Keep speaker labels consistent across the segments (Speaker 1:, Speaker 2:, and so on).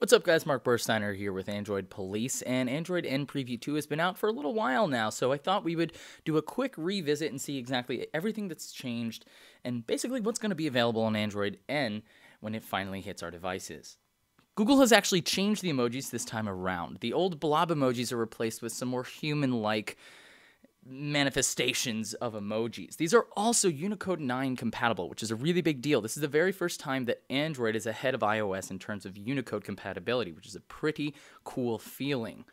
Speaker 1: What's up, guys? Mark Bursteiner here with Android Police, and Android N Preview 2 has been out for a little while now, so I thought we would do a quick revisit and see exactly everything that's changed and basically what's going to be available on Android N when it finally hits our devices. Google has actually changed the emojis this time around. The old blob emojis are replaced with some more human like manifestations of emojis. These are also Unicode 9 compatible, which is a really big deal. This is the very first time that Android is ahead of iOS in terms of Unicode compatibility, which is a pretty cool feeling.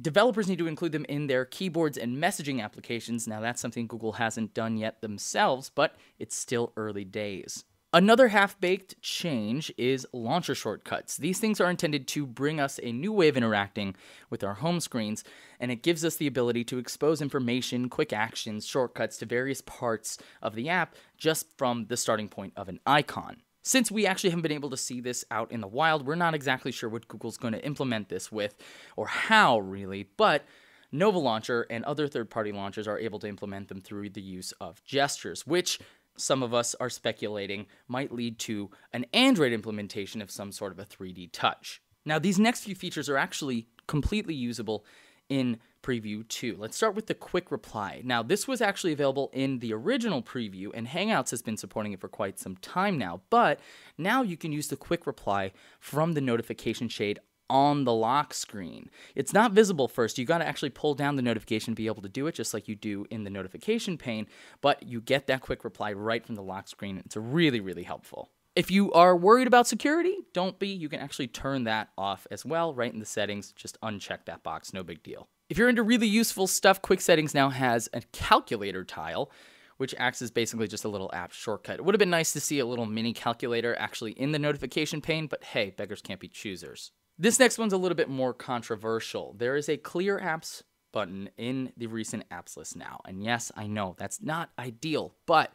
Speaker 1: Developers need to include them in their keyboards and messaging applications. Now, that's something Google hasn't done yet themselves, but it's still early days. Another half baked change is launcher shortcuts. These things are intended to bring us a new way of interacting with our home screens, and it gives us the ability to expose information, quick actions, shortcuts to various parts of the app just from the starting point of an icon. Since we actually haven't been able to see this out in the wild, we're not exactly sure what Google's going to implement this with or how, really, but Nova Launcher and other third party launchers are able to implement them through the use of gestures, which some of us are speculating might lead to an Android implementation of some sort of a 3D touch. Now, these next few features are actually completely usable in Preview 2. Let's start with the quick reply. Now, this was actually available in the original preview, and Hangouts has been supporting it for quite some time now, but now you can use the quick reply from the notification shade on the lock screen. It's not visible first. You got to actually pull down the notification to be able to do it, just like you do in the notification pane, but you get that quick reply right from the lock screen. It's really, really helpful. If you are worried about security, don't be. You can actually turn that off as well right in the settings. Just uncheck that box, no big deal. If you're into really useful stuff, Quick Settings now has a calculator tile which acts as basically just a little app shortcut. It would have been nice to see a little mini calculator actually in the notification pane, but hey, beggars can't be choosers. This next one's a little bit more controversial. There is a clear apps button in the recent apps list now. And yes, I know that's not ideal, but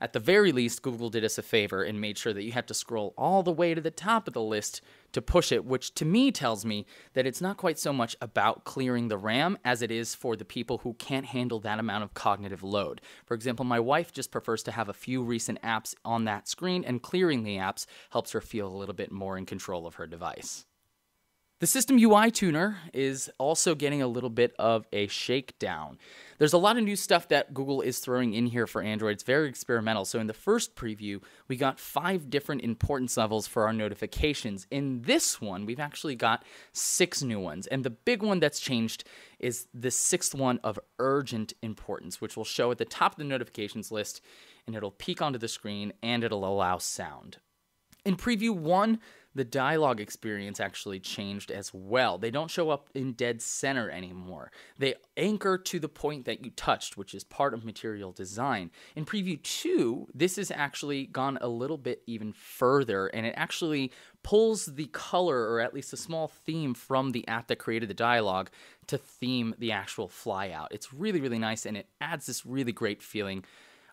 Speaker 1: at the very least, Google did us a favor and made sure that you had to scroll all the way to the top of the list to push it, which to me tells me that it's not quite so much about clearing the RAM as it is for the people who can't handle that amount of cognitive load. For example, my wife just prefers to have a few recent apps on that screen, and clearing the apps helps her feel a little bit more in control of her device. The system UI tuner is also getting a little bit of a shakedown. There's a lot of new stuff that Google is throwing in here for Android. It's very experimental. So in the first preview, we got five different importance levels for our notifications. In this one, we've actually got six new ones. And the big one that's changed is the sixth one of urgent importance, which will show at the top of the notifications list and it'll peek onto the screen and it'll allow sound. In preview one, the dialogue experience actually changed as well. They don't show up in dead center anymore. They anchor to the point that you touched, which is part of material design. In Preview 2, this has actually gone a little bit even further, and it actually pulls the color, or at least a small theme, from the app that created the dialogue to theme the actual flyout. It's really, really nice, and it adds this really great feeling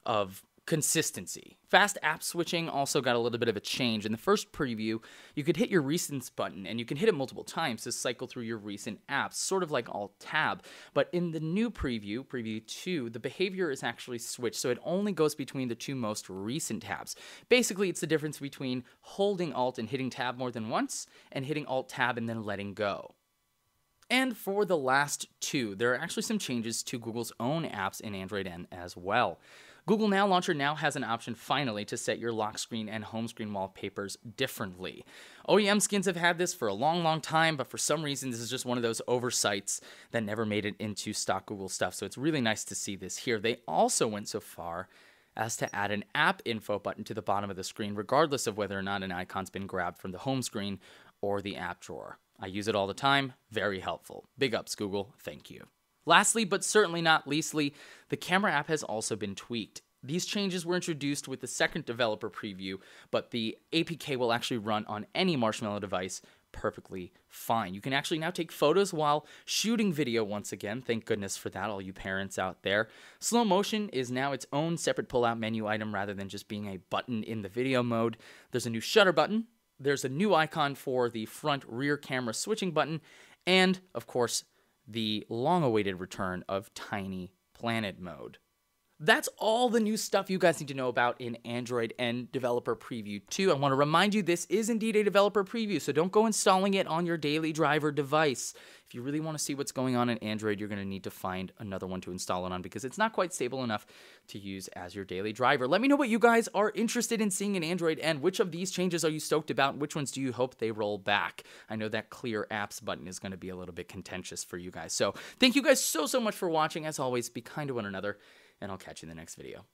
Speaker 1: of consistency. Fast app switching also got a little bit of a change. In the first preview, you could hit your recents button and you can hit it multiple times to cycle through your recent apps, sort of like Alt Tab. But in the new preview, Preview 2, the behavior is actually switched, so it only goes between the two most recent tabs. Basically, it's the difference between holding Alt and hitting Tab more than once and hitting Alt Tab and then letting go. And for the last two, there are actually some changes to Google's own apps in Android N as well. Google Now Launcher now has an option finally to set your lock screen and home screen wallpapers differently. OEM skins have had this for a long, long time, but for some reason, this is just one of those oversights that never made it into stock Google stuff. So it's really nice to see this here. They also went so far as to add an app info button to the bottom of the screen, regardless of whether or not an icon's been grabbed from the home screen or the app drawer. I use it all the time, very helpful. Big ups, Google. Thank you. Lastly, but certainly not leastly, the camera app has also been tweaked. These changes were introduced with the second developer preview, but the APK will actually run on any Marshmallow device perfectly fine. You can actually now take photos while shooting video once again. Thank goodness for that, all you parents out there. Slow motion is now its own separate pull-out menu item rather than just being a button in the video mode. There's a new shutter button. There's a new icon for the front rear camera switching button. And, of course, the long awaited return of Tiny Planet mode. That's all the new stuff you guys need to know about in Android and Developer Preview 2. I want to remind you this is indeed a developer preview, so don't go installing it on your daily driver device. If you really want to see what's going on in Android, you're going to need to find another one to install it on because it's not quite stable enough to use as your daily driver. Let me know what you guys are interested in seeing in Android and which of these changes are you stoked about? Which ones do you hope they roll back? I know that clear apps button is going to be a little bit contentious for you guys. So thank you guys so, so much for watching. As always, be kind to one another and I'll catch you in the next video.